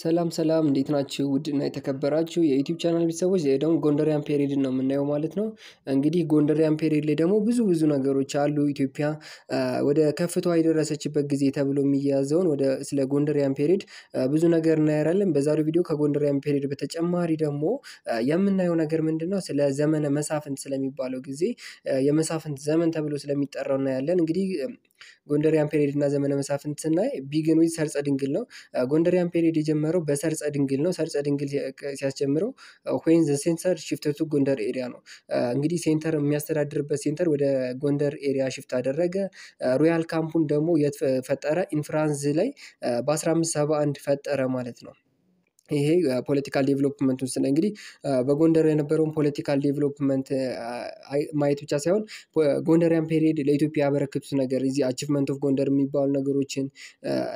ሰላም ሰላም እንዴት ናችሁ? ውድና የተከበራችሁ የዩቲዩብ ቻናል ቤተሰቦች ዛሬ ደግሞ ጎንደሪያን ፔሪድን ነው የምናየው ማለት ነው። እንግዲህ ጎንደሪያን ፔሪድ ላይ ደግሞ ብዙ ብዙ ነገሮች አሉ። ኢትዮጵያ ወደ ከፍቷ የደረሰችበት ጊዜ ተብሎ የሚያዘውን ወደ ስለ ጎንደሪያን ፔሪድ ብዙ ነገር እናያለን በዛሬው ቪዲዮ። ከጎንደሪያን ፔሪድ በተጨማሪ ደግሞ የምናየው ነገር ምንድን ነው? ስለ ዘመነ መሳፍንት ስለሚባለው ጊዜ የመሳፍንት ዘመን ተብሎ ስለሚጠራው እናያለን። እንግዲህ ጎንደሪያን ፔሬድ እና ዘመነ መሳፍንት ስናይ ቢግን ዊዝ ሰርጸ ድንግል ነው። ጎንደሪያን ፔሬድ የጀመረው በሰርጸ ድንግል ነው። ሰርጸ ድንግል ሲያስጀምረው ሆይን ዘ ሴንተር ሽፍተቱ ጎንደር ኤሪያ ነው። እንግዲህ ሴንተር የሚያስተዳድርበት ሴንተር ወደ ጎንደር ኤሪያ ሽፍት አደረገ። ሮያል ካምፑን ደግሞ የፈጠረ ኢንፍራንስ ላይ በ 1571 ሰባ ፈጠረ ማለት ነው። ይሄ ፖለቲካል ዴቨሎፕመንት ውስጥ እንግዲህ በጎንደር የነበረውን ፖለቲካል ዴቨሎፕመንት ማየት ብቻ ሳይሆን ጎንደሪያን ፔሪድ ለኢትዮጵያ ያበረክቱት ነገር እዚህ አቺቭመንት ኦፍ ጎንደር የሚባሉ ነገሮችን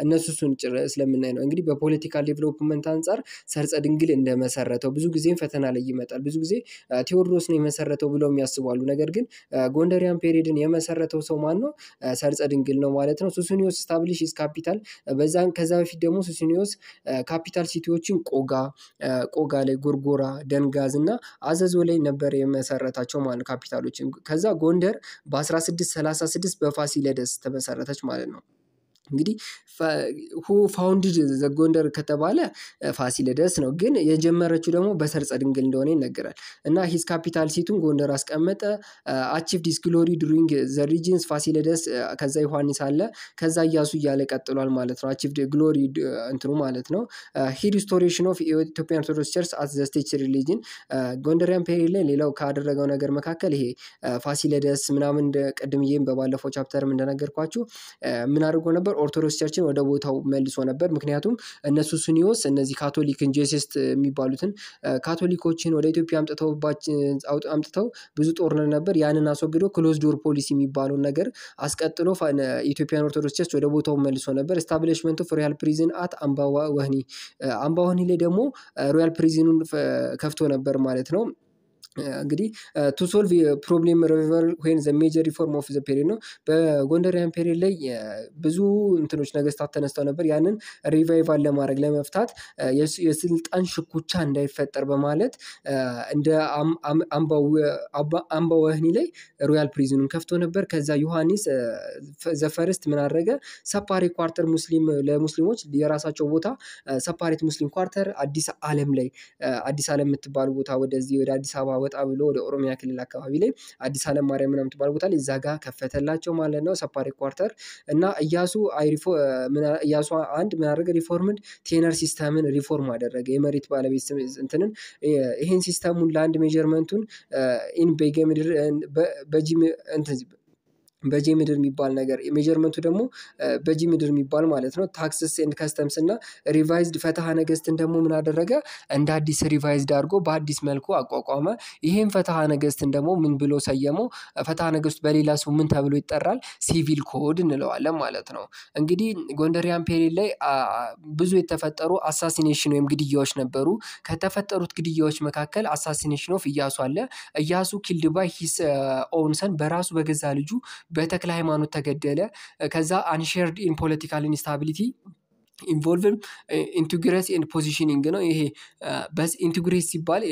እነሱ እሱን ስለምናይ ነው። እንግዲህ በፖለቲካል ዴቨሎፕመንት አንጻር ሰርጸ ድንግል እንደመሰረተው ብዙ ጊዜም ፈተና ላይ ይመጣል። ብዙ ጊዜ ቴዎድሮስ ነው የመሰረተው ብለው የሚያስባሉ። ነገር ግን ጎንደሪያን ፔሪድን የመሰረተው ሰው ማን ነው? ሰርጸ ድንግል ነው ማለት ነው። ሱሱኒዮስ ስታብሊሽ ካፒታል በዛን ከዛ በፊት ደግሞ ሱሱኒዮስ ካፒታል ሲቲዎችን ቆጋ ቆጋ ላይ ጎርጎራ፣ ደንጋዝ እና አዘዞ ላይ ነበር የመሰረታቸው ማለት ካፒታሎችን። ከዛ ጎንደር በ1636 በፋሲለደስ ተመሰረተች ማለት ነው። እንግዲህ ሁ ፋውንድድ ዘጎንደር ከተባለ ፋሲለደስ ነው። ግን የጀመረችው ደግሞ በሰርጸ ድንግል እንደሆነ ይነገራል እና ሂስ ካፒታል ሲቱን ጎንደር አስቀመጠ። አቺቭ ዲስ ዱሪንግ ዘ ሪጂንስ ፋሲለደስ፣ ከዛ ዮሐንስ አለ፣ ከዛ እያሱ እያለ ቀጥሏል ማለት ነው። አቺቭ ግሎሪ እንትኑ ማለት ነው። ሂ ሪስቶሬሽን ኦፍ ኢትዮጵያ ኦርቶዶክስ ቸርች አት ዘ ሪሊጅን ጎንደሪያን ፔሪ ላይ ሌላው ካደረገው ነገር መካከል ይሄ ፋሲለደስ ምናምን ቅድም ይህም በባለፈው ቻፕተርም እንደነገርኳችሁ ምን አድርጎ ነበር ኦርቶዶክስ ቸርችን ወደ ቦታው መልሶ ነበር። ምክንያቱም እነሱ ሱኒዮስ እነዚህ ካቶሊክ ጄሴስት የሚባሉትን ካቶሊኮችን ወደ ኢትዮጵያ አምጥተው ብዙ ጦርነት ነበር። ያንን አስወግዶ ክሎዝ ዶር ፖሊሲ የሚባለውን ነገር አስቀጥሎ ኢትዮጵያን ኦርቶዶክስ ቸርች ወደ ቦታው መልሶ ነበር። ስታብሊሽመንት ኦፍ ሮያል ፕሪዝን አት አምባ ወህኒ አምባ ወህኒ ላይ ደግሞ ሮያል ፕሪዝኑን ከፍቶ ነበር ማለት ነው። እንግዲህ ቱ ሶልቭ ፕሮብሌም ሪቨር ወይም ዘ ሜጀር ሪፎርም ኦፍ ዘ ፔሪድ ነው። በጎንደሪያን ፔሪድ ላይ ብዙ እንትኖች ነገስታት ተነስተው ነበር። ያንን ሪቫይቫል ለማድረግ ለመፍታት የስልጣን ሽኩቻ እንዳይፈጠር በማለት እንደ አምባ ወህኒ ላይ ሮያል ፕሪዝኑን ከፍቶ ነበር። ከዛ ዮሐንስ ዘፈርስት ምን አደረገ? ሰፓሬ ኳርተር ሙስሊም ለሙስሊሞች የራሳቸው ቦታ ሰፓሬት ሙስሊም ኳርተር አዲስ አለም ላይ አዲስ አለም የምትባሉ ቦታ ወደዚህ ወደ አዲስ አበባ ወጣ ብሎ ወደ ኦሮሚያ ክልል አካባቢ ላይ አዲስ አለም ማርያም ምናምን ትባል ቦታ ላይ እዛ ጋር ከፈተላቸው ማለት ነው ሰፓሪ ኳርተር እና እያሱ እያሱ አንድ ምናደረገ ሪፎርምድ ቴነር ሲስተምን ሪፎርም አደረገ። የመሬት ባለቤት እንትንን ይህን ሲስተሙን ለአንድ ሜጀርመንቱን ኢን በጌምድር በጂ በጂ ምድር የሚባል ነገር የሜጀርመንቱ ደግሞ በጂ ምድር የሚባል ማለት ነው። ታክስስ ኤንድ ከስተምስ እና ሪቫይዝድ ፈትሐ ነገስትን ደግሞ ምን አደረገ? እንደ አዲስ ሪቫይዝድ አድርጎ በአዲስ መልኩ አቋቋመ። ይህም ፈትሐ ነገስትን ደግሞ ምን ብሎ ሰየመው? ፈትሐ ነገስት በሌላ ሰው ምን ተብሎ ይጠራል? ሲቪል ኮድ እንለዋለን ማለት ነው። እንግዲህ ጎንደሪያን ፔሪድ ላይ ብዙ የተፈጠሩ አሳሲኔሽን ወይም ግድያዎች ነበሩ። ከተፈጠሩት ግድያዎች መካከል አሳሲኔሽን ኦፍ እያሱ አለ። እያሱ ኪልድ ባይ ሂስ ኦውንሰን በራሱ በገዛ ልጁ በተክለ ሃይማኖት ተገደለ። ከዛ አንሼርድ ኢን ፖለቲካል ኢንስታቢሊቲ ኢንቮልቭን ኢንቲግሬስ ኤንድ ፖዚሽኒንግ ነው። ይሄ ኢንቲግሬስ ሲባል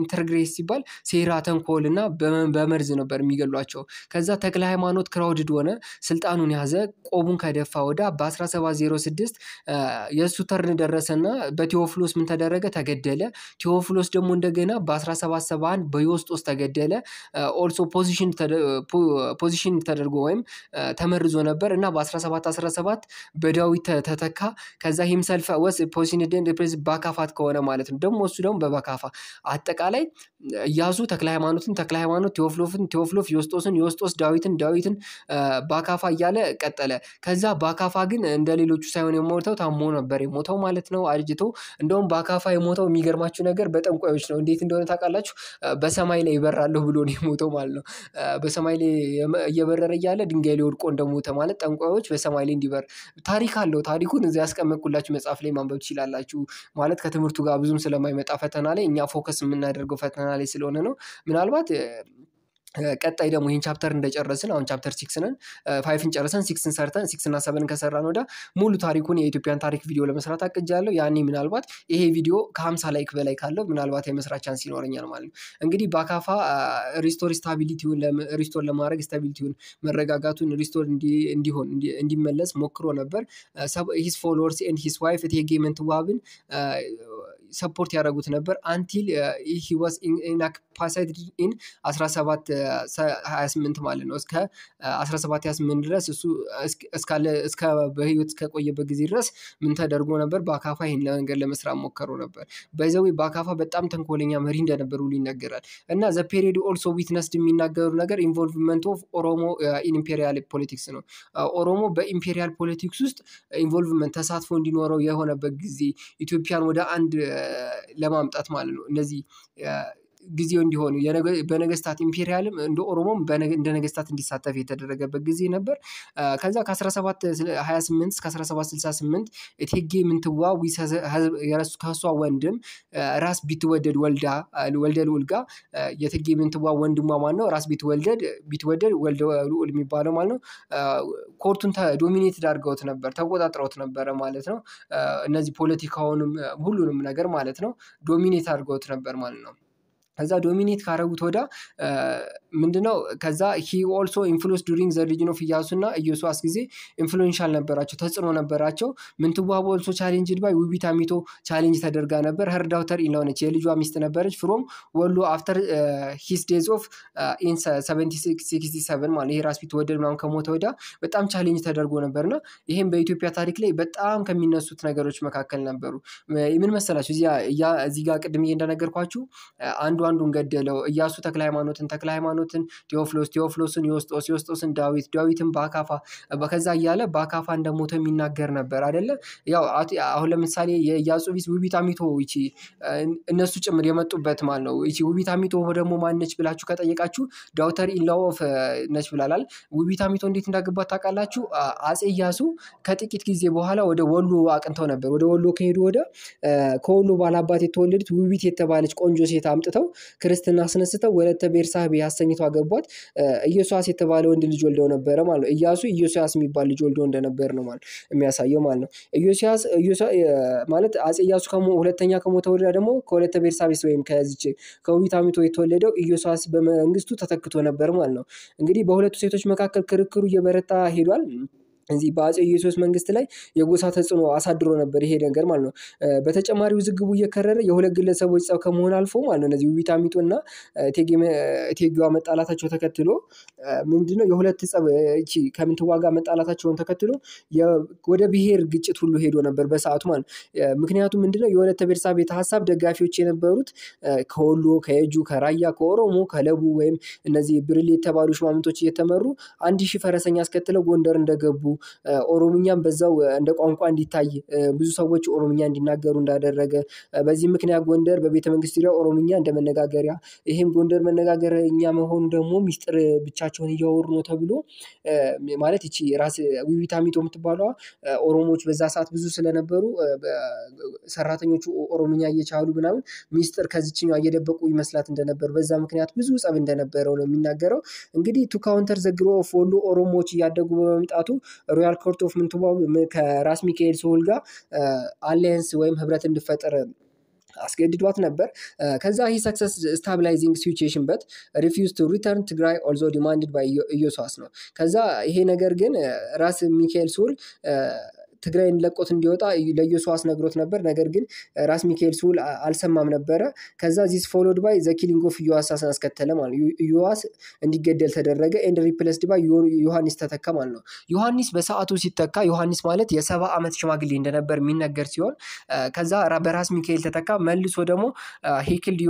ኢንተርግሬስ ሲባል ሴራ፣ ተንኮል እና በመርዝ ነበር የሚገሏቸው። ከዛ ተክለ ሃይማኖት ክራውድድ ሆነ፣ ስልጣኑን ያዘ። ቆቡን ከደፋ ወዳ በ1706 የእሱ ተርን ደረሰና በቴዎፍሎስ ምን ተደረገ? ተገደለ። ቴዎፍሎስ ደግሞ እንደገና በ1771 በዮስጦስ ተገደለ። ኦልሶ ፖዚሽን ተደርጎ ወይም ተመርዞ ነበር እና በ1717 በዳዊት ተተካ። ከዛ ሂምሰልፍ ወስ ፖሲኒደን ሪፕሬዝ ባካፋት ከሆነ ማለት ነው። ደግሞ እሱ ደግሞ በባካፋ አጠቃላይ እያሱ ተክለ ሃይማኖትን ተክለ ሃይማኖት ቴዎፍሎፍን ቴዎፍሎፍ ዮስጦስን ዮስጦስ ዳዊትን ዳዊትን ባካፋ እያለ ቀጠለ። ከዛ ባካፋ ግን እንደ ሌሎቹ ሳይሆን የሞተው ታሞ ነበር የሞተው ማለት ነው አርጅቶ። እንደውም ባካፋ የሞተው የሚገርማችሁ ነገር በጠንቋዮች ነው። እንዴት እንደሆነ ታውቃላችሁ? በሰማይ ላይ ይበራለሁ ብሎ ነው የሞተው ማለት ነው። በሰማይ ላይ እየበረረ እያለ ድንጋይ ላይ ወድቆ እንደሞተ ማለት ጠንቋዮች በሰማይ ላይ እንዲበር ታሪክ አለው። ታሪኩን እዚያ ያስቀመጥኩላችሁ መጽሐፍ ላይ ማንበብ ትችላላችሁ። ማለት ከትምህርቱ ጋር ብዙም ስለማይመጣ ፈተና ላይ እኛ ፎከስ የምናደርገው ፈተና ላይ ስለሆነ ነው ምናልባት ቀጣይ ደግሞ ይህን ቻፕተር እንደጨረስን አሁን ቻፕተር ሲክስንን ፋይፍን ጨርሰን ሲክስን ሰርተን ሲክስ እና ሰብን ከሰራን ወዲያ ሙሉ ታሪኩን የኢትዮጵያን ታሪክ ቪዲዮ ለመስራት አቅጃለሁ። ያኔ ምናልባት ይሄ ቪዲዮ ከሀምሳ ላይክ በላይ ካለው ምናልባት የመስራት ቻንስ ይኖረኛል ማለት ነው። እንግዲህ በአካፋ ሪስቶር ስታቢሊቲውን ሪስቶር ለማድረግ ስታቢሊቲውን መረጋጋቱን ሪስቶር እንዲሆን እንዲመለስ ሞክሮ ነበር። ሂስ ፎሎወርስ ኤንድ ሂስ ዋይፍ እቴጌ ምንትዋብን ሰፖርት ያደረጉት ነበር አንቲል ሂ ዋስ ኢናክ ፓሳይድ ኢን 1728 ማለት ነው እስከ 1728 ድረስ እሱ እስከ በህይወት እስከቆየበት ጊዜ ድረስ ምን ተደርጎ ነበር? በአካፋ ይህን ነገር ለመስራት ሞከሩ ነበር። በዘዌ በአካፋ በጣም ተንኮለኛ መሪ እንደነበሩ ይነገራል እና ዘ ፔሪድ ኦልሶ ዊትነስድ የሚናገሩ ነገር ኢንቮልቭመንት ኦፍ ኦሮሞ ኢምፔሪያል ፖለቲክስ ነው። ኦሮሞ በኢምፔሪያል ፖለቲክስ ውስጥ ኢንቮልቭመንት ተሳትፎ እንዲኖረው የሆነበት ጊዜ ኢትዮጵያን ወደ አንድ ለማምጣት ማለት ነው እነዚህ ጊዜው እንዲሆን በነገስታት ኢምፔሪያልም እንደ ኦሮሞም እንደ ነገስታት እንዲሳተፍ የተደረገበት ጊዜ ነበር። ከዛ ከ1728 እስከ 1768 እቴጌ ምንትዋ ከእሷ ወንድም ራስ ቢትወደድ ወልዳ ወልደ ልዑል ጋር የእቴጌ ምንትዋ ወንድሟ ማን ነው ራስ ቢትወደድ ቢትወደድ ወልደ ልዑል የሚባለው ማለት ነው ኮርቱን ዶሚኔትድ አድርገውት ነበር፣ ተቆጣጥረውት ነበረ ማለት ነው። እነዚህ ፖለቲካውንም ሁሉንም ነገር ማለት ነው ዶሚኔት አድርገውት ነበር ማለት ነው። ከዛ ዶሚኔት ካረጉት ወዳ ምንድነው ከዛ ሂ ኦልሶ ኢንፍሉንስ ዱሪንግ ዘ ሪጅን ኦፍ ኢያሱ እና ኢዮስዋስ ጊዜ ኢንፍሉንሻል ነበራቸው፣ ተጽዕኖ ነበራቸው። ምንትዋብ ኦልሶ ቻሌንጅ ድባይ ውቢታ ሚቶ ቻሌንጅ ተደርጋ ነበር። ሄር ዳውተር ኢለሆነች የልጇ ሚስት ነበረች። ፍሮም ወሎ አፍተር ሂስ ዴዝ ኦፍ ኢን ማለት ይሄ ራስ ቢትወደድ ምናምን ከሞተ ወዳ በጣም ቻሌንጅ ተደርጎ ነበር። ነበርና ይሄም በኢትዮጵያ ታሪክ ላይ በጣም ከሚነሱት ነገሮች መካከል ነበሩ። ምን መሰላቸው እዚህ ጋር ቅድም እንደነገርኳችሁ አንዱ አንዱን ገደለው። እያሱ ተክለ ሃይማኖትን ተክለ ሃይማኖትን ቴዎፍሎስ ቴዎፍሎስን ዮስጦስ ዮስጦስን ዳዊት ዳዊትን በአካፋ በከዛ እያለ በአካፋ እንደሞተ የሚናገር ነበር አደለ? ያው አሁን ለምሳሌ የእያሱ ውቢት አሚቶ ይቺ እነሱ ጭምር የመጡበት ማለት ነው። ይቺ ውቢት አሚቶ ደግሞ ማነች ብላችሁ ከጠየቃችሁ ዳውተር ኢላኦፍ ነች ብላላል። ውቢት አሚቶ እንዴት እንዳገባት ታውቃላችሁ? አጼ እያሱ ከጥቂት ጊዜ በኋላ ወደ ወሎ አቅንተው ነበር። ወደ ወሎ ከሄዱ ወደ ከወሎ ባላባት የተወለዱት ውቢት የተባለች ቆንጆ ሴት አምጥተው ክርስትና አስነስተው ወለተ ቤርሳቤ ያሰኝቷ አገቧት። ኢየሱስ የተባለ ወንድ ልጅ ወልደው ነበረ ማለት ነው። እያሱ ኢዮስያስ የሚባል ልጅ ወልደው እንደነበር ነው ማለት ነው የሚያሳየው ማለት ነው። ኢዮስያስ ማለት አጼ እያሱ ሁለተኛ ከሞተ ወዲያ ደግሞ ከወለተ ቤርሳቤስ ወይም ከዚች አሚቶ የተወለደው ኢዮስያስ በመንግስቱ ተተክቶ ነበር ማለት ነው። እንግዲህ በሁለቱ ሴቶች መካከል ክርክሩ እየበረታ ሄዷል። እዚህ በአፄ ኢየሱስ መንግስት ላይ የጎሳ ተጽዕኖ አሳድሮ ነበር ይሄ ነገር ማለት ነው። በተጨማሪ ውዝግቡ እየከረረ የሁለት ግለሰቦች ጸብ ከመሆን አልፎ ማለት ነው እነዚህ ውቢታ እና ቴጌዋ መጣላታቸው ተከትሎ ምንድነው የሁለት ጸብ እቺ ከምትዋጋ መጣላታቸውን ተከትሎ ወደ ብሄር ግጭት ሁሉ ሄዶ ነበር በሰአቱ ማለት ነው። ምክንያቱም ምንድነው የወለተ ቤርሳቤህ ሀሳብ ደጋፊዎች የነበሩት ከወሎ ከየጁ ከራያ ከኦሮሞ ከለቡ ወይም እነዚህ ብርሌ የተባሉ ሽማምንቶች እየተመሩ አንድ ሺህ ፈረሰኛ አስከትለው ጎንደር እንደገቡ ኦሮምኛም በዛው እንደ ቋንቋ እንዲታይ ብዙ ሰዎች ኦሮምኛ እንዲናገሩ እንዳደረገ በዚህ ምክንያት ጎንደር በቤተ መንግስት ዙሪያ ኦሮምኛ እንደ መነጋገሪያ ይህም ጎንደር መነጋገርኛ መሆኑ ደግሞ ሚስጥር ብቻቸውን እያወሩ ነው ተብሎ ማለት ይቺ ራስ ዊቢታ ሚቶ የምትባለዋ ኦሮሞዎች በዛ ሰዓት ብዙ ስለነበሩ ሰራተኞቹ ኦሮምኛ እየቻሉ ምናምን ሚስጥር ከዚችኛዋ እየደበቁ ይመስላት እንደነበሩ በዛ ምክንያት ብዙ ጸብ እንደነበረው ነው የሚናገረው። እንግዲህ ቱ ካውንተር ዘግሮ ፎሎ ኦሮሞዎች እያደጉ በመምጣቱ ሮያል ኮርት ኦፍ ምንትዋብ ከራስ ሚካኤል ስሁል ጋር አሊያንስ ወይም ህብረት እንድፈጠር አስገድዷት ነበር። ከዛ ይህ ሰክሰስ ስታብላይዚንግ ሲቹዌሽን በት ሪፊውዝ ቱ ሪተርን ትግራይ ኦልዞ ዲማንድድ ባይ ኢዮስዋስ ነው። ከዛ ይሄ ነገር ግን ራስ ሚካኤል ስሁል ትግራይን ለቆት እንዲወጣ ለኢዮሱ አስነግሮት ነበር። ነገር ግን ራስ ሚካኤል ስውል አልሰማም ነበረ። ከዛ ዚስ ፎሎድ ባይ ዘ ኪሊንግ ኦፍ ዮዋስን አስከተለ ማለት ነው። ዮዋስ እንዲገደል ተደረገ። ኤንድ ሪፕለስድ ባይ ዮሐንስ ተተካ ማለት ነው። ዮሐንስ በሰዓቱ ሲተካ ዮሐንስ ማለት የሰባ ዓመት ሽማግሌ እንደነበር የሚነገር ሲሆን ከዛ በራስ ሚካኤል ተተካ። መልሶ ደግሞ ሄክልድ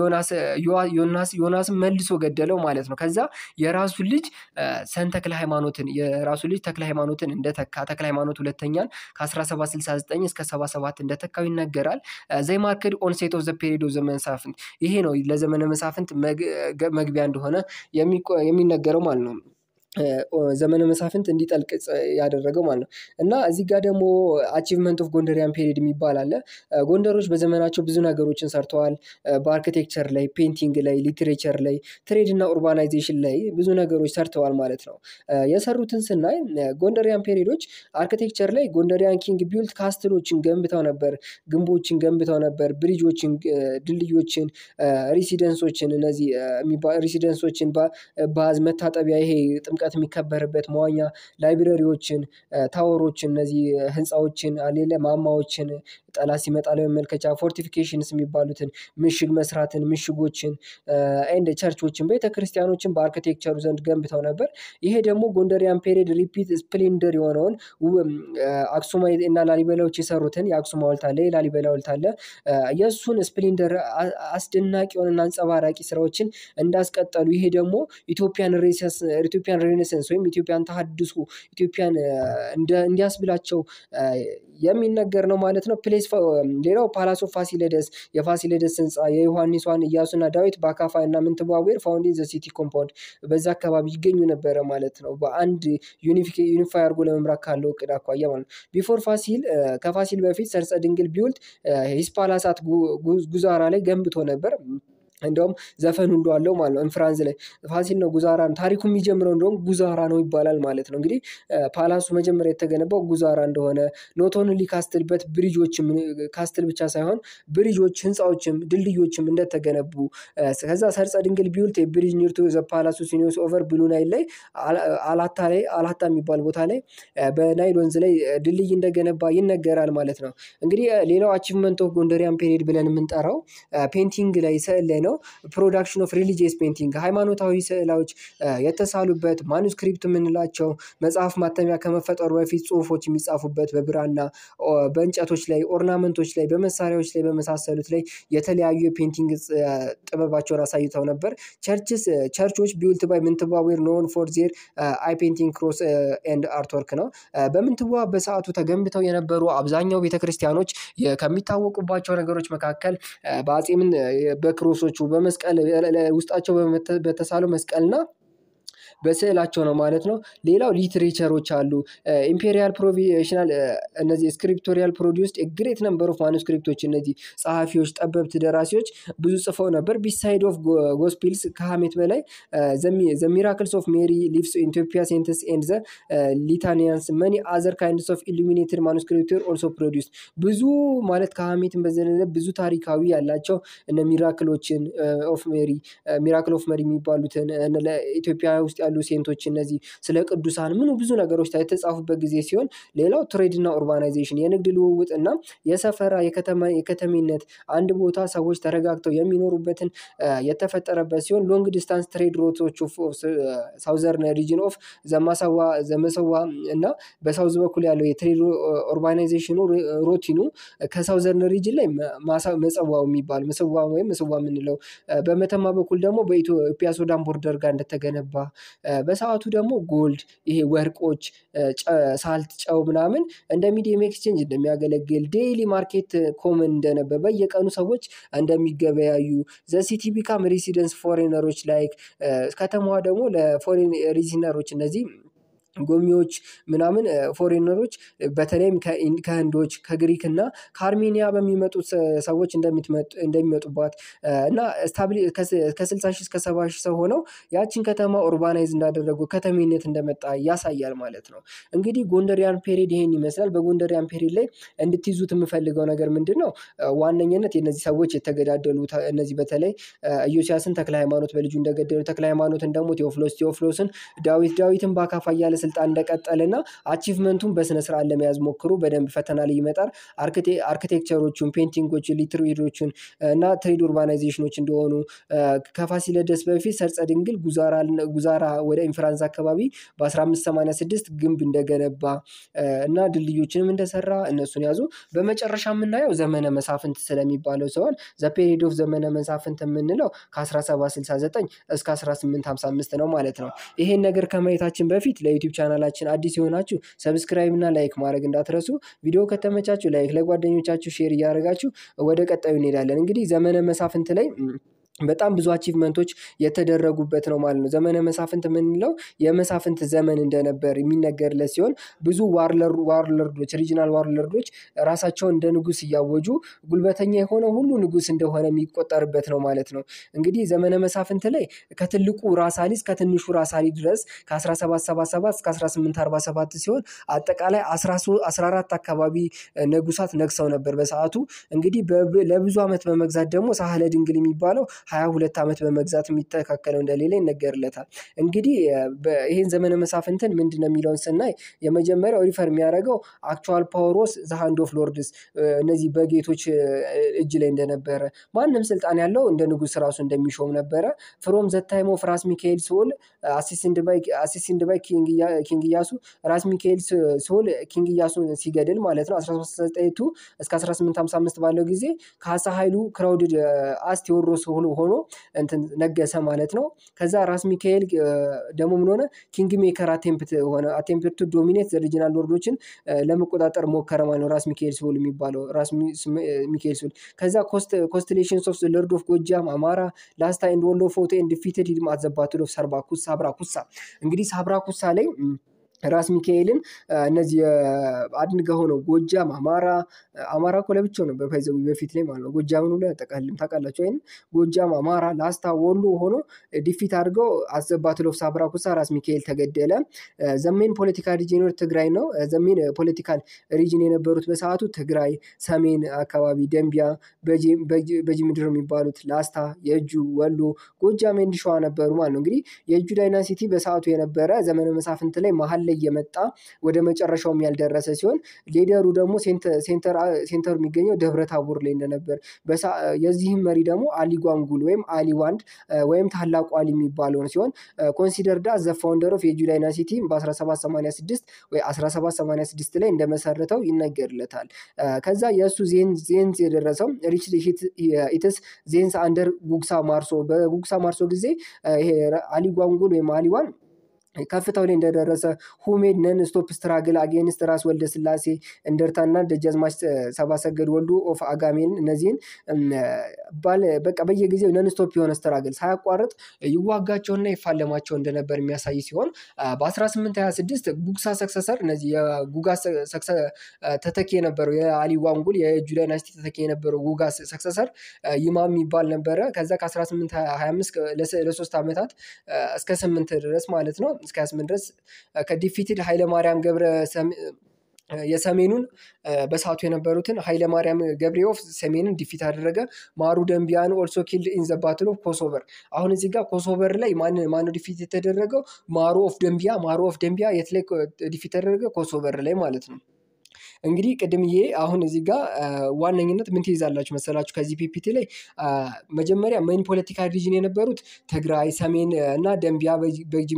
ዮናስን መልሶ ገደለው ማለት ነው። ከዛ የራሱ ልጅ ሰን ተክለ ሃይማኖትን የራሱ ልጅ ተክለ ሃይማኖትን እንደተካ ተክለ ሃይማኖት ሁለተኛን ከ1969 1769 እስከ 77 እንደተካው ይነገራል። ዘይ ማርክድ ኦንሴት ኦፍ ዘ ፔሪዶ ዘመን ሳፍንት ይሄ ነው ለዘመነ መሳፍንት መግቢያ እንደሆነ የሚነገረው ማለት ነው። ዘመነ መሳፍንት እንዲጠልቅ ያደረገው ማለት ነው። እና እዚህ ጋር ደግሞ አቺቭመንት ኦፍ ጎንደሪያን ፔሪድ የሚባል አለ። ጎንደሮች በዘመናቸው ብዙ ነገሮችን ሰርተዋል። በአርኪቴክቸር ላይ፣ ፔንቲንግ ላይ፣ ሊትሬቸር ላይ፣ ትሬድ እና ኡርባናይዜሽን ላይ ብዙ ነገሮች ሰርተዋል ማለት ነው። የሰሩትን ስናይ ጎንደሪያን ፔሪዶች አርኪቴክቸር ላይ ጎንደሪያን ኪንግ ቢውልት ካስትሎችን ገንብተው ነበር፣ ግንቦችን ገንብተው ነበር፣ ብሪጆችን፣ ድልድዮችን፣ ሪሲደንሶችን እነዚህ ሪሲደንሶችን ባዝ መታጠቢያ ይሄ ጥምቀ ጥምቀት የሚከበርበት መዋኛ ላይብረሪዎችን፣ ታወሮችን፣ እነዚህ ህንፃዎችን፣ አሌለ ማማዎችን፣ ጠላት ሲመጣ ለመመልከቻ ፎርቲፊኬሽንስ የሚባሉትን ምሽግ መስራትን፣ ምሽጎችን ኤንድ ቸርቾችን፣ ቤተ ክርስቲያኖችን በአርክቴክቸሩ ዘንድ ገንብተው ነበር። ይሄ ደግሞ ጎንደሪያን ፔሪድ ሪፒት ስፕሊንደር የሆነውን አክሱማ እና ላሊበላዎች የሰሩትን የአክሱም ሐውልት አለ፣ የላሊበላ ሐውልት አለ። የእሱን ስፕሊንደር አስደናቂ የሆነና አንጸባራቂ ስራዎችን እንዳስቀጠሉ ይሄ ደግሞ ኢትዮጵያን ሬኔሰንስ ወይም ኢትዮጵያን ተሀድሶ ኢትዮጵያን እንዲያስብላቸው የሚነገር ነው ማለት ነው። ፕሌስ ሌላው ፓላሶ ፋሲለደስ የፋሲለደስ ህንፃ የዮሐንስ ዋን እያሱና ዳዊት በአካፋ እና ምንትዋዌር ፋውንዴን ዘ ሲቲ ኮምፓውንድ በዛ አካባቢ ይገኙ ነበረ ማለት ነው። በአንድ ዩኒፋይ አድርጎ ለመምራት ካለው እቅድ አኳያ ማለት ነው። ቢፎር ፋሲል ከፋሲል በፊት ሰርጸ ድንግል ቢውልድ ሂስ ፓላሳት ጉዛራ ላይ ገንብቶ ነበር። እንዲሁም ዘፈን ሁሉ አለው ማለት ነው። እንፍራንዝ ላይ ፋሲል ነው ጉዛራ ነው ታሪኩ የሚጀምረው እንደውም ጉዛራ ነው ይባላል ማለት ነው። እንግዲህ ፓላሱ መጀመሪያ የተገነባው ጉዛራ እንደሆነ ኖቶንሊ ካስትልበት ብሪጆችም ካስትል ብቻ ሳይሆን ብሪጆች፣ ህንፃዎችም ድልድዮችም እንደተገነቡ ከዛ ሰርጸ ድንግል ቢውልት ብሪጅ ኒርቱ ዘፓላሱ ሲኒዮስ ኦቨር ብሉ ናይል ላይ አላታ ላይ አላታ የሚባል ቦታ ላይ በናይል ወንዝ ላይ ድልድይ እንደገነባ ይነገራል ማለት ነው። እንግዲህ ሌላው አቺቭመንት ኦፍ ጎንደሪያን ፔሪድ ብለን የምንጠራው ፔንቲንግ ላይ ስዕል ላይ ነው። ፕሮዳክሽን ኦፍ ሪሊጂየስ ፔንቲንግ ሃይማኖታዊ ስዕላዎች የተሳሉበት ማኑስክሪፕት የምንላቸው መጽሐፍ ማተሚያ ከመፈጠሩ በፊት ጽሁፎች የሚጻፉበት በብራና በእንጨቶች ላይ ኦርናመንቶች ላይ በመሳሪያዎች ላይ በመሳሰሉት ላይ የተለያዩ የፔንቲንግ ጥበባቸውን አሳይተው ነበር። ቸርችስ ቸርቾች ቢውልት ባይ ምንትዋ ኖን ፎር ዜር አይ ፔንቲንግ ክሮስ ኤንድ አርትወርክ ነው። በምንትዋ በሰዓቱ ተገንብተው የነበሩ አብዛኛው ቤተክርስቲያኖች ከሚታወቁባቸው ነገሮች መካከል በአጼምን በክሮሶች በመስቀል ውስጣቸው በተሳለው መስቀልና በስዕላቸው ነው ማለት ነው። ሌላው ሊትሬቸሮች አሉ። ኢምፔሪያል ፕሮቪዥናል እነዚህ ስክሪፕቶሪያል ፕሮዲውስድ ግሬት ነምበር ኦፍ ማኑስክሪፕቶች እነዚህ ጸሐፊዎች፣ ጠበብት ደራሲዎች ብዙ ጽፈው ነበር። ቢሳይድ ኦፍ ጎስፒልስ ከሀሜት በላይ ዘ ሚራክልስ ኦፍ ሜሪ ሊቭስ ኢትዮጵያ ሴንትስ ኤንድ ዘ ሊታኒያንስ መኒ አዘር ካይንድስ ኦፍ ኢሉሚኔትድ ማኑስክሪፕቶር ኦልሶ ፕሮዲውስድ ብዙ ማለት ከሀሜትን በዘለለ ብዙ ታሪካዊ ያላቸው እነ ሚራክሎችን ኦፍ ሜሪ ሚራክል ኦፍ መሪ የሚባሉትን ኢትዮጵያ ውስጥ ውስጥ ያሉ ሴንቶች እነዚህ ስለ ቅዱሳን ምኑ ብዙ ነገሮች የተጻፉበት ጊዜ ሲሆን ሌላው ትሬድና ኡርባናይዜሽን የንግድ ልውውጥ ልውውጥና የሰፈራ የከተሜነት አንድ ቦታ ሰዎች ተረጋግተው የሚኖሩበትን የተፈጠረበት ሲሆን ሎንግ ዲስታንስ ትሬድ ሮቶች ሳውዘርን ሪጅን ኦፍ ዘማሰዋ ዘመሰዋ እና በሳውዝ በኩል ያለው የትሬድ ኦርባናይዜሽኑ ሮቲኑ ከሳውዘርን ሪጅን ላይ መጸዋው የሚባል ምስዋ ወይም ምስዋ የምንለው በመተማ በኩል ደግሞ በኢትዮጵያ ሱዳን ቦርደር ጋር እንደተገነባ በሰዓቱ ደግሞ ጎልድ ይሄ ወርቆች፣ ሳልት፣ ጨው ምናምን እንደ ሚዲየም ኤክስቼንጅ እንደሚያገለግል ዴይሊ ማርኬት ኮመን እንደነበር በየቀኑ ሰዎች እንደሚገበያዩ ዘ ሲቲ ቢካም ሬሲደንስ ፎሬነሮች ላይክ ከተማዋ ደግሞ ለፎሬን ሪዚነሮች እነዚህ ጎብኚዎች ምናምን ፎሬነሮች በተለይም ከህንዶች ከግሪክ እና ከአርሜኒያ በሚመጡት ሰዎች እንደሚመጡባት እና ከስልሳ ሺህ እስከ ሰባ ሺህ ሰው ሆነው ያችን ከተማ ኦርባናይዝ እንዳደረጉ ከተሜነት እንደመጣ ያሳያል ማለት ነው። እንግዲህ ጎንደሪያን ፔሪድ ይሄን ይመስላል በጎንደሪያን ፔሪድ ላይ እንድትይዙት የምፈልገው ነገር ምንድነው? ዋነኝነት የነዚህ ሰዎች የተገዳደሉ እነዚህ በተለይ ኢዮስያስን ተክለ ሃይማኖት በልጁ እንደገደሉ ተክለ ሃይማኖትን ደግሞ ቴዎፍሎስ ቴዎፍሎስን ዳዊት ዳዊትን በአካፋ እያለ ስልጣን እንደቀጠለና አቺቭመንቱን በስነ ለመያዝ ሞክሩ። በደንብ ፈተና ላይ ይመጣል። አርክቴክቸሮቹን፣ ፔንቲንጎችን፣ ሊትሪዶችን እና ትሬድ ኡርባናይዜሽኖች እንደሆኑ ከፋሲለደስ በፊት ሰርጸ ድንግል ጉዛራ ወደ ኢንፍራንስ አካባቢ በ1586 ግንብ እንደገነባ እና ድልድዮችንም እንደሰራ እነሱን ያዙ። በመጨረሻ የምናየው ዘመነ መሳፍንት ስለሚባለው ሲሆን ዘ ፔሪድ ኦፍ ዘመነ መሳፍንት የምንለው ከ1769 እስከ 1855 ነው ማለት ነው። ይሄን ነገር ከማየታችን በፊት ለዩቲብ ቻናላችን አዲስ የሆናችሁ ሰብስክራይብ እና ላይክ ማድረግ እንዳትረሱ። ቪዲዮ ከተመቻችሁ ላይክ ለጓደኞቻችሁ ሼር እያደረጋችሁ ወደ ቀጣዩ እንሄዳለን። እንግዲህ ዘመነ መሳፍንት ላይ በጣም ብዙ አቺቭመንቶች የተደረጉበት ነው ማለት ነው። ዘመነ መሳፍንት የምንለው የመሳፍንት ዘመን እንደነበር የሚነገርለት ሲሆን ብዙ ዋርለርዶች ሪጂናል ዋርለርዶች ራሳቸውን እንደ ንጉስ እያወጁ ጉልበተኛ የሆነ ሁሉ ንጉስ እንደሆነ የሚቆጠርበት ነው ማለት ነው። እንግዲህ ዘመነ መሳፍንት ላይ ከትልቁ ራስ አሊ እስከ ትንሹ ራስ ድረስ ከ1777 እስከ 1847 ሲሆን አጠቃላይ 14 አካባቢ ንጉሳት ነግሰው ነበር በሰዓቱ። እንግዲህ ለብዙ ዓመት በመግዛት ደግሞ ሳህለ ድንግል የሚባለው ሀያ ሁለት ዓመት በመግዛት የሚተካከለው እንደሌለ ይነገርለታል። እንግዲህ ይህን ዘመነ መሳፍንትን ምንድን ነው የሚለውን ስናይ የመጀመሪያው ሪፈር የሚያደርገው አክቹዋል ፓወሮስ ዘሃንድ ኦፍ ሎርድስ እነዚህ በጌቶች እጅ ላይ እንደነበረ ማንም ስልጣን ያለው እንደ ንጉስ ራሱ እንደሚሾም ነበረ። ፍሮም ዘ ታይም ኦፍ ራስ ሚካኤል ሲኦል አሲስቲንድ ባይ ኪንግ እያሱ ራስ ሚካኤል ሲኦል ኪንግ እያሱ ሲገድል ማለት ነው 1392 እስከ 1855 ባለው ጊዜ ከአሳ ኃይሉ ክራውድድ አስ ቴዎድሮስ ሆኖ እንትን ነገሰ ማለት ነው። ከዛ ራስ ሚካኤል ደግሞ ምን ሆነ ኪንግ ሜከር አቴምፕት ሆነ አቴምፕት ቱ ዶሚኔት ዘሪጂናል ሎርዶችን ለመቆጣጠር ሞከረ ማለት ነው። ራስ ሚካኤል ስሁል የሚባለው ራስ ሚካኤል ስሁል ከዛ ኮንስቴሌሽን ኦፍ ለርድ ኦፍ ጎጃም፣ አማራ፣ ላስታ ኤንድ ወሎ ፎቶ ኤንድ ፊትድ ሂድም አዘባትል ኦፍ ሳብራ ኩሳ እንግዲህ ሳብራ ኩሳ ላይ ራስ ሚካኤልን እነዚህ አድንጋ ሆነው ጎጃም፣ አማራ አማራ እኮ ለብቻው ነው በፈይዘዊ በፊት ላይ ማለት ነው። ጎጃምን ሁሉ ያጠቃልም ታውቃላቸው። ወይም ጎጃም፣ አማራ፣ ላስታ፣ ወሎ ሆኖ ዲፊት አድርገው ሳብራ ኩሳ ራስ ሚካኤል ተገደለ። ዘሜን ፖለቲካል ሪጅን ትግራይ ነው። ዘሜን ፖለቲካል ሪጅን የነበሩት በሰዓቱ ትግራይ፣ ሰሜን አካባቢ ደንቢያ፣ በጂ ምድር የሚባሉት ላስታ፣ የእጁ፣ ወሎ፣ ጎጃም፣ ሸዋ ነበሩ ማለት ነው። እንግዲህ የእጁ ዳይናሲቲ በሰዓቱ የነበረ ዘመነ መሳፍንት ላይ መሀል እያለ እየመጣ ወደ መጨረሻውም ያልደረሰ ሲሆን ሌደሩ ደግሞ ሴንተር የሚገኘው ደብረ ታቦር ላይ እንደነበር የዚህም መሪ ደግሞ አሊ ጓንጉል ወይም አሊ ዋንድ ወይም ታላቁ አሊ የሚባለውን ሲሆን ኮንሲደርዳ ዘ ፋውንደር ኦፍ የጁላይና ሲቲ በ1786 ወይ 1786 ላይ እንደመሰረተው ይነገርለታል። ከዛ የእሱ ዜንስ የደረሰው ሪች ኢትስ ዜንስ አንደር ጉግሳ ማርሶ በጉግሳ ማርሶ ጊዜ አሊ ጓንጉል ወይም አሊዋን ከፍታው ላይ እንደደረሰ ሁሜድ ነን ስቶፕ ስትራግል አጌንስት ራስ ወልደ ስላሴ እንደርታና ደጃዝማች ሰባሰገድ ወልዱ ኦፍ አጋሜን እነዚህን በቃ በየጊዜው ነን ስቶፕ የሆነ ስትራግል ሳያቋርጥ ይዋጋቸውና ይፋለማቸው እንደነበር የሚያሳይ ሲሆን በ1826 ጉግሳ ሰክሰሰር እነዚህ የጉጋ ተተኪ የነበረው የአሊ ዋንጉል የእጁ ዳይናስቲ ተተኪ የነበረው ጉጋ ሰክሰሰር ይማም የሚባል ነበረ። ከዛ ከ1825 ለሶስት ዓመታት እስከ ስምንት ድረስ ማለት ነው እስከ 28 ድረስ ከዲፊትል ኃይለማርያም ገብረ የሰሜኑን በሰዓቱ የነበሩትን ማርያም ገብሬዎፍ ሰሜንን ዲፊት አደረገ። ማሩ ደንቢያን ኦልሶ ኪልድ ኢን ዘ ባትል ኦፍ ኮሶቨር። አሁን እዚህ ጋር ኮሶቨር ላይ ማነው ዲፊት የተደረገው? ማሩ ኦፍ ደንቢያ። ማሩ ኦፍ ደንቢያ የት ላይ ዲፊት ተደረገ? ኮሶቨር ላይ ማለት ነው። እንግዲህ ቅድምዬ አሁን እዚህ ጋር ዋነኝነት ምን ትይዛላችሁ መሰላችሁ? ከዚህ ፒፒቲ ላይ መጀመሪያ ሜይን ፖለቲካ ሪጅን የነበሩት ትግራይ፣ ሰሜን እና ደንቢያ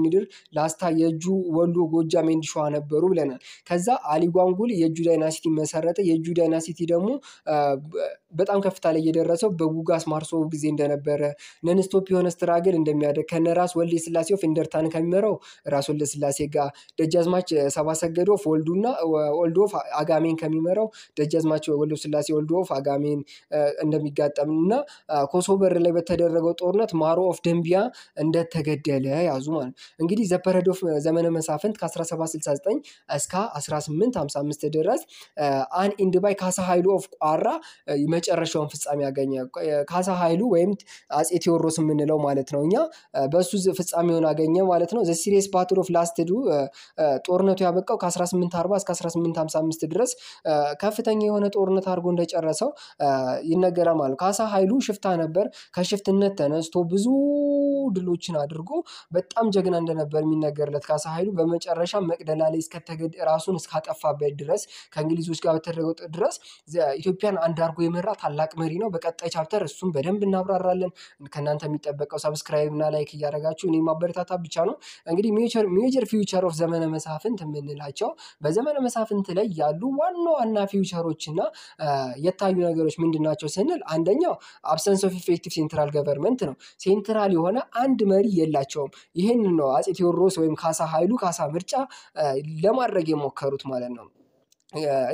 ምድር፣ ላስታ፣ የእጁ፣ ወሎ፣ ጎጃ፣ ኤንድ ነበሩ ብለናል። ከዛ አሊጓንጉል የእጁ ዳይናሲቲ መሰረተ። የእጁ ዳይናሲቲ ደግሞ በጣም ከፍታ ላይ የደረሰው በጉጋስ ማርሶ ጊዜ እንደነበረ ነንስቶፕ የሆነ ስትራግል እንደሚያደርግ ከነራስ ወልደ ስላሴ ኦፍ ኢንደርታን ከሚመራው ራስ ወልደ ስላሴ ጋር ደጃዝማች ሰባሰገዶፍ ወልዱና ወልዶፍ አጋ አጋሜን ከሚመራው ደጃዝማቸው ወልደ ስላሴ ወልድወፍ አጋሜን እንደሚጋጠም እና ኮሶ በር ላይ በተደረገው ጦርነት ማሮ ኦፍ ደንቢያ እንደተገደለ ያዙ ማለት ነው። እንግዲህ ዘፐረዶፍ ዘመነ መሳፍንት ከ1769 እስከ 1855 ድረስ አን ኢንድባይ ካሳ ሀይሉ ኦፍ ቋራ መጨረሻውን ፍጻሜ ያገኘ ካሳ ኃይሉ ወይም አጼ ቴዎድሮስ የምንለው ማለት ነው። እኛ በእሱ ፍጻሜውን አገኘ ማለት ነው። ዘ ሲሪየስ ባትል ኦፍ ላስትዱ ጦርነቱ ያበቃው ከ1840 እስከ 1855 ድረስ ድረስ ከፍተኛ የሆነ ጦርነት አድርጎ እንደጨረሰው ይነገራል ማለት ነው። ካሳ ኃይሉ ሽፍታ ነበር። ከሽፍትነት ተነስቶ ብዙ ድሎችን አድርጎ በጣም ጀግና እንደነበር የሚነገርለት ካሳ ኃይሉ በመጨረሻ መቅደላ ላይ እስከተገድ ራሱን እስካጠፋበት ድረስ ከእንግሊዞች ጋር በተደረገው ድረስ ኢትዮጵያን አንድ አድርጎ የመራ ታላቅ መሪ ነው። በቀጣይ ቻፕተር እሱም በደንብ እናብራራለን። ከእናንተ የሚጠበቀው ሰብስክራይብ እና ላይክ እያደረጋችሁ እኔ ማበረታታ ብቻ ነው። እንግዲህ ሜጀር ፊውቸር ኦፍ ዘመነ መሳፍንት የምንላቸው በዘመነ መሳፍንት ላይ ያሉ ዋና ዋና ፊውቸሮች እና የታዩ ነገሮች ምንድን ናቸው ስንል አንደኛው አብሰንስ ኦፍ ኢፌክቲቭ ሴንትራል ገቨርንመንት ነው። ሴንትራል የሆነ አንድ መሪ የላቸውም። ይህንን ነው አፄ ቴዎድሮስ ወይም ካሳ ኃይሉ ካሳ ምርጫ ለማድረግ የሞከሩት ማለት ነው።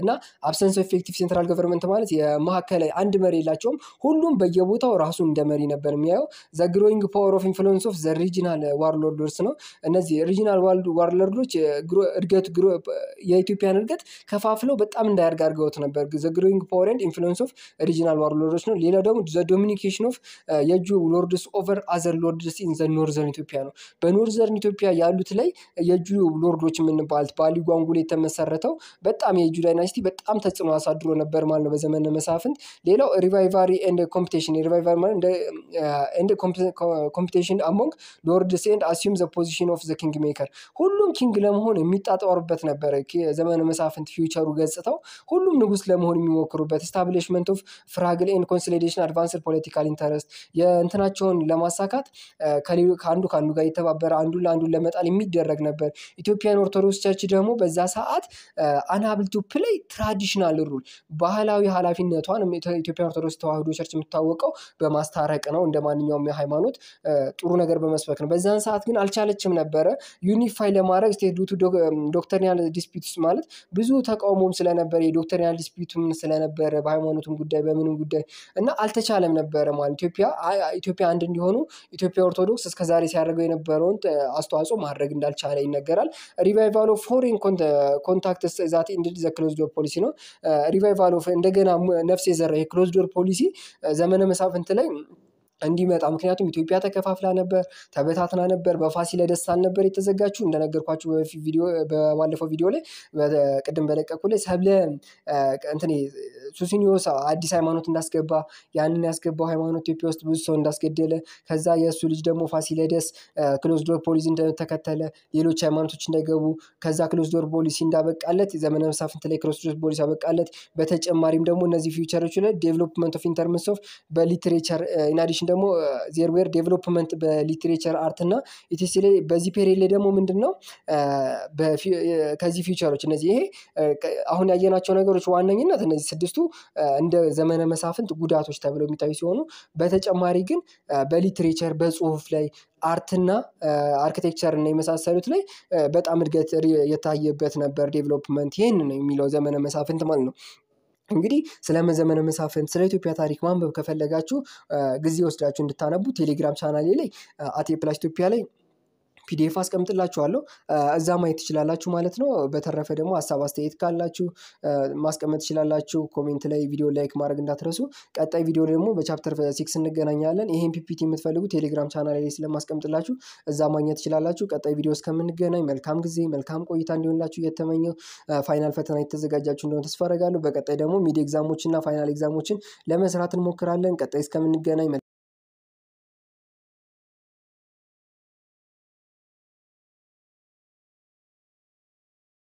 እና አብሰንስ ኤፌክቲቭ ሴንትራል ገቨርንመንት ማለት የመካከላዊ አንድ መሪ የላቸውም። ሁሉም በየቦታው ራሱን እንደ መሪ ነበር የሚያየው። ዘ ግሮዊንግ ፓወር ኦፍ ኢንፍሉንስ ኦፍ ዘ ሪጂናል ዋርሎርዶች ነው። እነዚህ ሪጂናል ዋርሎርዶች እድገት የኢትዮጵያን እድገት ከፋፍለው በጣም እንዳያድግ አድርገውት ነበር። ዘ ግሮዊንግ ፓወር ኤንድ ኢንፍሉንስ ኦፍ ሪጂናል ዋርሎርዶች ነው። ሌላው ደግሞ ዘ ዶሚኒኬሽን ኦፍ የጁ ሎርድስ ኦቨር አዘር ሎርድስ ኢን ዘ ኖርዘርን ኢትዮጵያ ነው። በኖርዘርን ኢትዮጵያ ያሉት ላይ የጁ ሎርዶች ባሊ ጓንጉል የተመሰረተው በጣም የጁ ዳይናስቲ በጣም ተጽዕኖ አሳድሮ ነበር ማለት ነው በዘመነ መሳፍንት። ሌላው ሪቫይቫሪ ኤንድ ኮምፒቴሽን ሪቫይቫሪ ማለት ኤንድ ኮምፒቴሽን አሞንግ ሎርድስ ኤንድ አሲም ዘ ፖዚሽን ኦፍ ዘ ኪንግ ሜከር ሁሉም ኪንግ ለመሆን የሚጣጠሩበት ነበረ። ዘመነ መሳፍንት ፊውቸሩ ገጽተው ሁሉም ንጉስ ለመሆን የሚሞክሩበት ስታብሊሽመንት ኦፍ ፍራግል ኤንድ ኮንሶሊዴሽን አድቫንስድ ፖለቲካል ኢንተረስት የእንትናቸውን ለማሳካት ከአንዱ ከአንዱ ጋር የተባበረ አንዱ ለአንዱ ለመጣል የሚደረግ ነበር። ኢትዮጵያን ኦርቶዶክስ ቸርች ደግሞ በዛ ሰዓት አናብል ቱ ፕሌይ ትራዲሽናል ሩል ባህላዊ ኃላፊነቷን ኢትዮጵያ ኦርቶዶክስ ተዋህዶ ቸርች የምታወቀው በማስታረቅ ነው። እንደ ማንኛውም የሃይማኖት ጥሩ ነገር በመስበክ ነው። በዛን ሰዓት ግን አልቻለችም ነበረ። ዩኒፋይ ለማድረግ ስቴት ዱቱ ዶክተርናል ዲስፒት ማለት ብዙ ተቃውሞም ስለነበረ የዶክተርናል ዲስፒቱም ስለነበረ በሃይማኖቱም ጉዳይ በምንም ጉዳይ እና አልተቻለም ነበረ ማለት ኢትዮጵያ ኢትዮጵያ አንድ እንዲሆኑ ኢትዮጵያ ኦርቶዶክስ እስከዛሬ ሲያደርገው የነበረውን አስተዋጽኦ ማድረግ እንዳልቻለ ይነገራል። ሪቫይቫል ኦፍ ፎሬን ኮንታክት ዛት ዘ ክሎዝ ዶር ፖሊሲ ነው። ሪቫይቫል ኦፍ እንደገና ነፍስ የዘራ የክሎዝ ዶር ፖሊሲ ዘመነ መሳፍንት ላይ እንዲመጣ ምክንያቱም ኢትዮጵያ ተከፋፍላ ነበር፣ ተበታትና ነበር፣ በፋሲለደስ ነበር የተዘጋችው። እንደነገርኳችሁ ባለፈው ቪዲዮ ላይ ቅድም በለቀኩ ላይ ሰብለ እንትን ሱሲኒዮ አዲስ ሃይማኖት እንዳስገባ ያንን ያስገባው ሃይማኖት ኢትዮጵያ ውስጥ ብዙ ሰው እንዳስገደለ ከዛ የእሱ ልጅ ደግሞ ፋሲለደስ ክሎዝ ዶር ፖሊሲ እንደተከተለ ሌሎች ሃይማኖቶች እንዳይገቡ ከዛ ክሎዝ ዶር ፖሊሲ እንዳበቃለት ዘመነ መሳፍንት ላይ ክሎዝ ዶር ፖሊሲ አበቃለት። በተጨማሪም ደግሞ እነዚህ ፊውቸሮች ላይ ዴቨሎፕመንት ኦፍ ኢንተርምስ ኦፍ በሊትሬቸር ኢናዲሽን ደግሞ ዜርዌር ዴቨሎፕመንት በሊትሬቸር አርት እና ኢቲሲ ላይ በዚህ ፔሪድ ላይ ደግሞ ምንድን ነው ከዚህ ፊውቸሮች እነዚህ ይሄ አሁን ያየናቸው ነገሮች ዋነኝነት እነዚህ ስድስቱ እንደ ዘመነ መሳፍንት ጉዳቶች ተብለው የሚታዩ ሲሆኑ በተጨማሪ ግን በሊትሬቸር በጽሁፍ ላይ አርትና አርክቴክቸር እና የመሳሰሉት ላይ በጣም እድገት የታየበት ነበር። ዴቨሎፕመንት ይህን ነው የሚለው ዘመነ መሳፍንት ማለት ነው። እንግዲህ ስለ ዘመነ መሳፍንት ስለ ኢትዮጵያ ታሪክ ማንበብ ከፈለጋችሁ ጊዜ ወስዳችሁ እንድታነቡ ቴሌግራም ቻናሌ ላይ አቴ ኢትዮጵያ ላይ ፒዲኤፍ አስቀምጥላችኋለሁ እዛ ማየት ትችላላችሁ ማለት ነው። በተረፈ ደግሞ ሀሳብ አስተያየት ካላችሁ ማስቀመጥ ትችላላችሁ። ኮሜንት ላይ ቪዲዮ ላይክ ማድረግ እንዳትረሱ። ቀጣይ ቪዲዮ ደግሞ በቻፕተር ሲክስ እንገናኛለን። ይሄን ፒፒቲ የምትፈልጉ ቴሌግራም ቻናል ላይ ስለማስቀምጥላችሁ እዛ ማግኘት ትችላላችሁ። ቀጣይ ቪዲዮ እስከምንገናኝ መልካም ጊዜ መልካም ቆይታ እንዲሆንላችሁ እየተመኘው ፋይናል ፈተና የተዘጋጃችሁ እንደሆነ ተስፋ አደርጋለሁ። በቀጣይ ደግሞ ሚድ ኤግዛሞችን ፋይናል ኤግዛሞችን ለመስራት እንሞክራለን። ቀጣይ እስከምንገናኝ